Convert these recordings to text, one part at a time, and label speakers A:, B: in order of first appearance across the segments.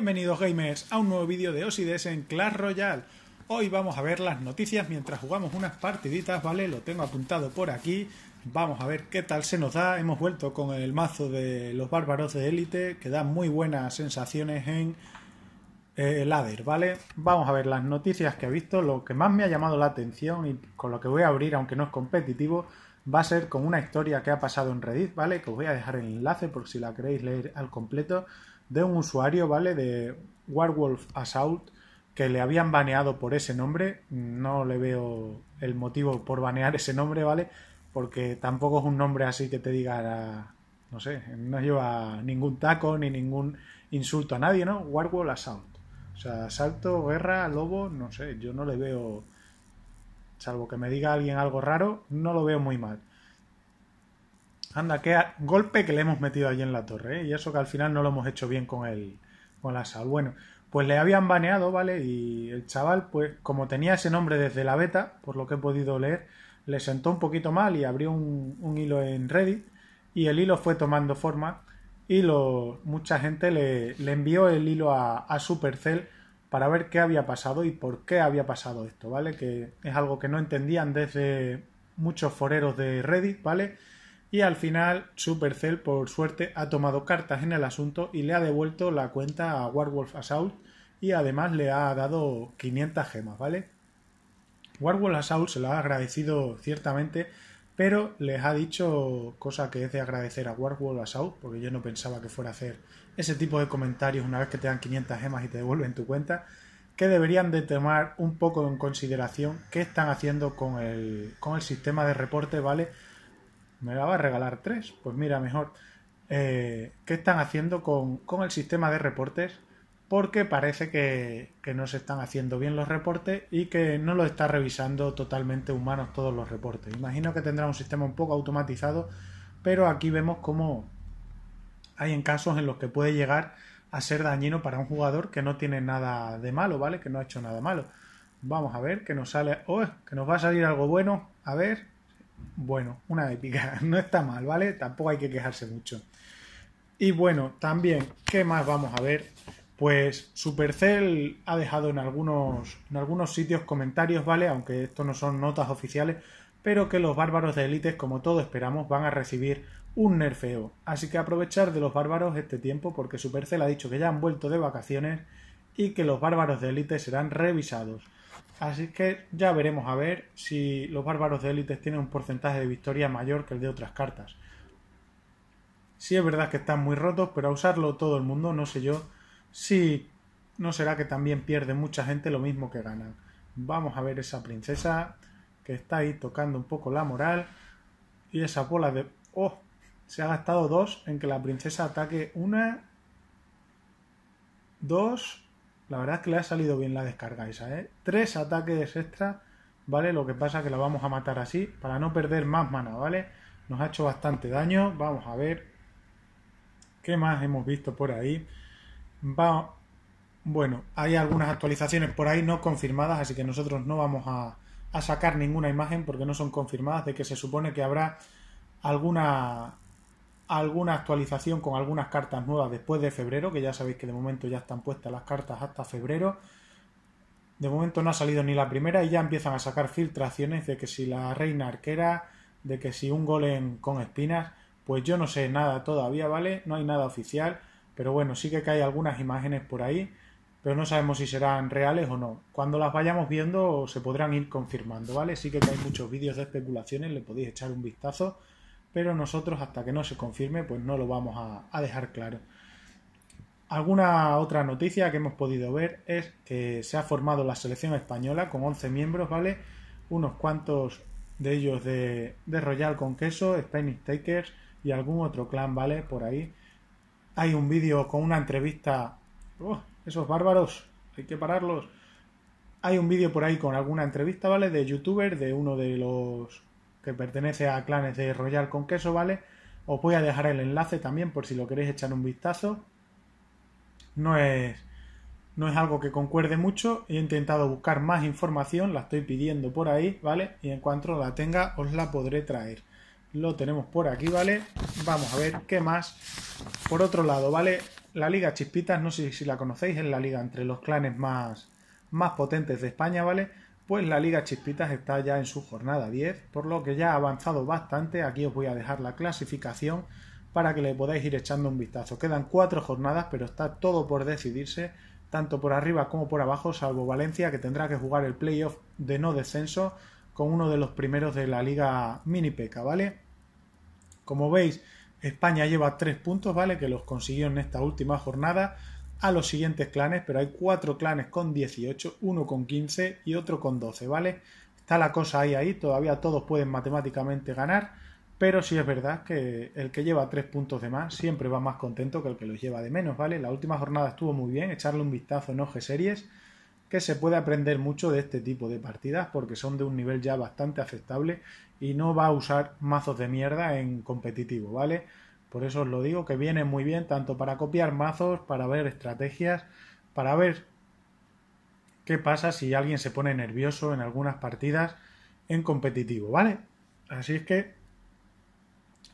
A: Bienvenidos gamers a un nuevo vídeo de Osides en Clash Royale. Hoy vamos a ver las noticias mientras jugamos unas partiditas, ¿vale? Lo tengo apuntado por aquí. Vamos a ver qué tal se nos da. Hemos vuelto con el mazo de los bárbaros de élite, que da muy buenas sensaciones en eh, el ¿vale? Vamos a ver las noticias que ha visto. Lo que más me ha llamado la atención y con lo que voy a abrir, aunque no es competitivo, va a ser con una historia que ha pasado en Reddit, ¿vale? Que os voy a dejar el enlace por si la queréis leer al completo de un usuario, ¿vale? De Warwolf Assault, que le habían baneado por ese nombre. No le veo el motivo por banear ese nombre, ¿vale? Porque tampoco es un nombre así que te diga, no sé, no lleva ningún taco ni ningún insulto a nadie, ¿no? Warwolf Assault. O sea, asalto, guerra, lobo, no sé, yo no le veo, salvo que me diga alguien algo raro, no lo veo muy mal. Anda, qué golpe que le hemos metido allí en la torre, ¿eh? y eso que al final no lo hemos hecho bien con el con la sal. Bueno, pues le habían baneado, ¿vale? Y el chaval, pues como tenía ese nombre desde la beta, por lo que he podido leer, le sentó un poquito mal y abrió un, hilo en Reddit y el hilo fue tomando forma y lo, mucha gente le, envió el hilo a, a, Supercell para ver qué había pasado y por qué había pasado esto, ¿vale? Que es algo que no entendían desde muchos foreros de Reddit, ¿vale? Y al final, Supercell, por suerte, ha tomado cartas en el asunto y le ha devuelto la cuenta a Warwolf Assault y además le ha dado 500 gemas, ¿vale? Warwolf Assault se lo ha agradecido ciertamente, pero les ha dicho cosa que es de agradecer a Warwolf Assault, porque yo no pensaba que fuera a hacer ese tipo de comentarios una vez que te dan 500 gemas y te devuelven tu cuenta, que deberían de tomar un poco en consideración qué están haciendo con el, con el sistema de reporte, ¿vale? Me va a regalar tres. Pues mira, mejor. Eh, ¿Qué están haciendo con, el sistema de reportes? Porque parece que, que, no se están haciendo bien los reportes y que no lo está revisando totalmente humanos todos los reportes. Imagino que tendrá un sistema un poco automatizado, pero aquí vemos cómo hay en casos en los que puede llegar a ser dañino para un jugador que no tiene nada de malo, ¿vale? Que no ha hecho nada malo. Vamos a ver que nos sale, oh, que nos va a salir algo bueno. A ver, bueno, una épica, no está mal, ¿vale? Tampoco hay que quejarse mucho. Y bueno, también, ¿qué más vamos a ver? Pues Supercell ha dejado en algunos, en algunos sitios comentarios, ¿vale? Aunque esto no son notas oficiales, pero que los bárbaros de élites, como todos esperamos, van a recibir un nerfeo. Así que aprovechar de los bárbaros este tiempo, porque Supercell ha dicho que ya han vuelto de vacaciones y que los bárbaros de élite serán revisados. Así que ya veremos a ver si los bárbaros de élites tienen un porcentaje de victoria mayor que el de otras cartas. Sí es verdad que están muy rotos, pero a usarlo todo el mundo, no sé yo si no será que también pierde mucha gente lo mismo que ganan. Vamos a ver esa princesa que está ahí tocando un poco la moral y esa bola de... ¡Oh! Se ha gastado dos en que la princesa ataque una, dos la verdad es que le ha salido bien la descarga esa, ¿eh? Tres ataques extra, ¿vale? Lo que pasa es que la vamos a matar así para no perder más mana, ¿vale? Nos ha hecho bastante daño. Vamos a ver qué más hemos visto por ahí. Va... Bueno, hay algunas actualizaciones por ahí no confirmadas, así que nosotros no vamos a sacar ninguna imagen porque no son confirmadas de que se supone que habrá alguna alguna actualización con algunas cartas nuevas después de febrero, que ya sabéis que de momento ya están puestas las cartas hasta febrero. De momento no ha salido ni la primera y ya empiezan a sacar filtraciones de que si la reina arquera, de que si un golem con espinas, pues yo no sé nada todavía, ¿vale? No hay nada oficial, pero bueno, sí que hay algunas imágenes por ahí, pero no sabemos si serán reales o no. Cuando las vayamos viendo se podrán ir confirmando, ¿vale? Sí que hay muchos vídeos de especulaciones, le podéis echar un vistazo pero nosotros hasta que no se confirme pues no lo vamos a, dejar claro. Alguna otra noticia que hemos podido ver es que se ha formado la selección española con 11 miembros, ¿vale? Unos cuantos de ellos de, Royal con queso, Spanish Takers y algún otro clan, ¿vale? Por ahí. Hay un vídeo con una entrevista... ¡Oh, esos bárbaros! Hay que pararlos. Hay un vídeo por ahí con alguna entrevista, ¿vale? De youtuber, de uno de los que pertenece a Clanes de Royal con Queso, ¿vale? Os voy a dejar el enlace también por si lo queréis echar un vistazo. No es, no es algo que concuerde mucho. He intentado buscar más información, la estoy pidiendo por ahí, ¿vale? Y en cuanto la tenga, os la podré traer. Lo tenemos por aquí, ¿vale? Vamos a ver qué más. Por otro lado, ¿vale? La Liga Chispitas, no sé si la conocéis, es la liga entre los clanes más, más potentes de España, ¿vale? pues la Liga Chispitas está ya en su jornada 10, por lo que ya ha avanzado bastante. Aquí os voy a dejar la clasificación para que le podáis ir echando un vistazo. Quedan cuatro jornadas, pero está todo por decidirse, tanto por arriba como por abajo, salvo Valencia, que tendrá que jugar el playoff de no descenso con uno de los primeros de la Liga Minipeca, ¿vale? Como veis, España lleva tres puntos, ¿vale? Que los consiguió en esta última jornada a los siguientes clanes, pero hay cuatro clanes con 18, uno con 15 y otro con 12, ¿vale? Está la cosa ahí, ahí, todavía todos pueden matemáticamente ganar, pero sí es verdad que el que lleva tres puntos de más siempre va más contento que el que los lleva de menos, ¿vale? La última jornada estuvo muy bien, echarle un vistazo en OG Series, que se puede aprender mucho de este tipo de partidas porque son de un nivel ya bastante aceptable y no va a usar mazos de mierda en competitivo, ¿vale? Por eso os lo digo que viene muy bien tanto para copiar mazos, para ver estrategias, para ver qué pasa si alguien se pone nervioso en algunas partidas en competitivo, ¿vale? Así es que,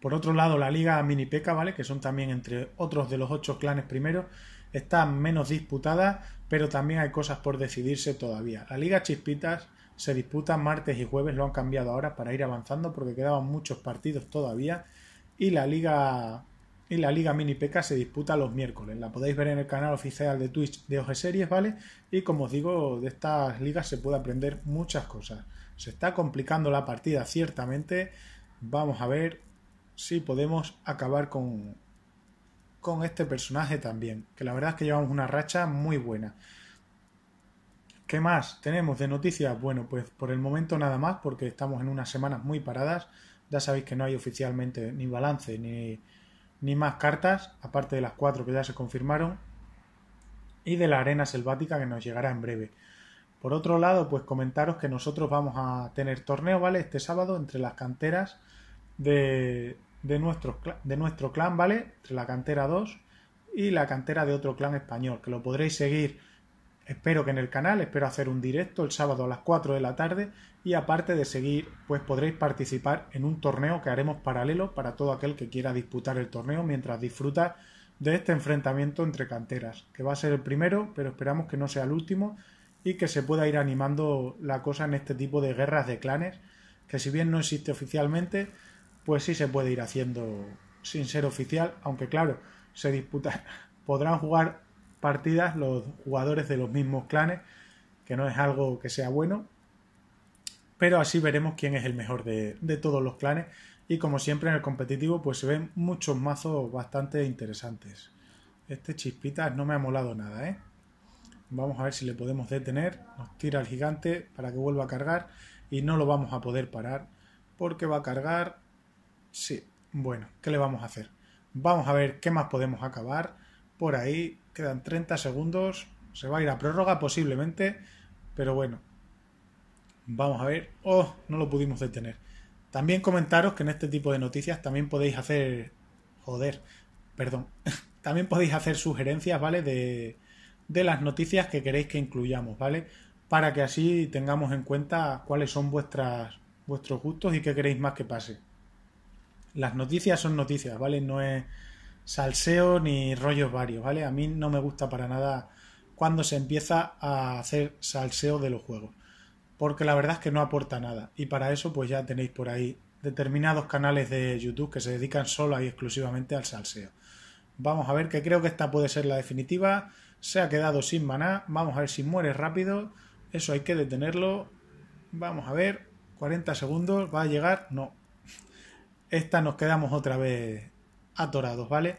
A: por otro lado, la Liga Minipeca, ¿vale? Que son también entre otros de los ocho clanes primeros, está menos disputada, pero también hay cosas por decidirse todavía. La Liga Chispitas se disputa martes y jueves, lo han cambiado ahora para ir avanzando porque quedaban muchos partidos todavía y la liga la Liga Mini P.K. se disputa los miércoles. La podéis ver en el canal oficial de Twitch de OG Series, ¿vale? Y como os digo, de estas ligas se puede aprender muchas cosas. Se está complicando la partida, ciertamente. Vamos a ver si podemos acabar con, con este personaje también. Que la verdad es que llevamos una racha muy buena. ¿Qué más tenemos de noticias? Bueno, pues por el momento nada más, porque estamos en unas semanas muy paradas. Ya sabéis que no hay oficialmente ni balance ni, ni más cartas, aparte de las cuatro que ya se confirmaron, y de la arena selvática que nos llegará en breve. Por otro lado, pues comentaros que nosotros vamos a tener torneo, ¿vale? Este sábado entre las canteras de, de, nuestro, de nuestro clan, ¿vale? Entre la cantera 2 y la cantera de otro clan español, que lo podréis seguir Espero que en el canal, espero hacer un directo el sábado a las 4 de la tarde y aparte de seguir, pues podréis participar en un torneo que haremos paralelo para todo aquel que quiera disputar el torneo mientras disfruta de este enfrentamiento entre canteras, que va a ser el primero, pero esperamos que no sea el último y que se pueda ir animando la cosa en este tipo de guerras de clanes, que si bien no existe oficialmente, pues sí se puede ir haciendo sin ser oficial, aunque claro, se disputa, podrán jugar partidas los jugadores de los mismos clanes, que no es algo que sea bueno, pero así veremos quién es el mejor de, todos los clanes y como siempre en el competitivo pues se ven muchos mazos bastante interesantes. Este chispita no me ha molado nada, ¿eh? Vamos a ver si le podemos detener. Nos tira el gigante para que vuelva a cargar. Y no lo vamos a poder parar. Porque va a cargar. Sí. Bueno, ¿qué le vamos a hacer? Vamos a ver qué más podemos acabar por ahí. Quedan 30 segundos. Se va a ir a prórroga posiblemente. Pero bueno. Vamos a ver. Oh, no lo pudimos detener. También comentaros que en este tipo de noticias también podéis hacer... Joder. Perdón. también podéis hacer sugerencias, ¿vale? De, de las noticias que queréis que incluyamos, ¿vale? Para que así tengamos en cuenta cuáles son vuestras, vuestros gustos y qué queréis más que pase. Las noticias son noticias, ¿vale? No es salseo ni rollos varios, ¿vale? A mí no me gusta para nada cuando se empieza a hacer salseo de los juegos, porque la verdad es que no aporta nada y para eso pues ya tenéis por ahí determinados canales de YouTube que se dedican solo y exclusivamente al salseo. Vamos a ver que creo que esta puede ser la definitiva, se ha quedado sin maná, vamos a ver si muere rápido, eso hay que detenerlo, vamos a ver, 40 segundos, ¿va a llegar? No. Esta nos quedamos otra vez atorados, ¿vale?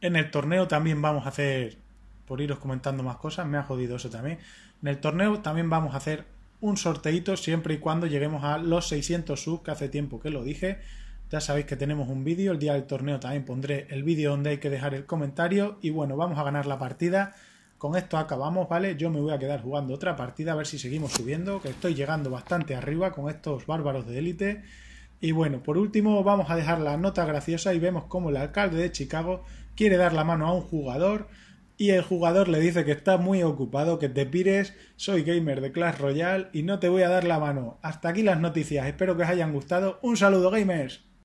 A: En el torneo también vamos a hacer, por iros comentando más cosas, me ha jodido eso también. En el torneo también vamos a hacer un sorteito siempre y cuando lleguemos a los 600 subs, que hace tiempo que lo dije. Ya sabéis que tenemos un vídeo, el día del torneo también pondré el vídeo donde hay que dejar el comentario. Y bueno, vamos a ganar la partida. Con esto acabamos, ¿vale? Yo me voy a quedar jugando otra partida a ver si seguimos subiendo, que estoy llegando bastante arriba con estos bárbaros de élite. Y bueno, por último vamos a dejar la nota graciosa y vemos cómo el alcalde de Chicago quiere dar la mano a un jugador y el jugador le dice que está muy ocupado, que te pires, soy gamer de Clash Royale y no te voy a dar la mano. Hasta aquí las noticias, espero que os hayan gustado. Un saludo gamers.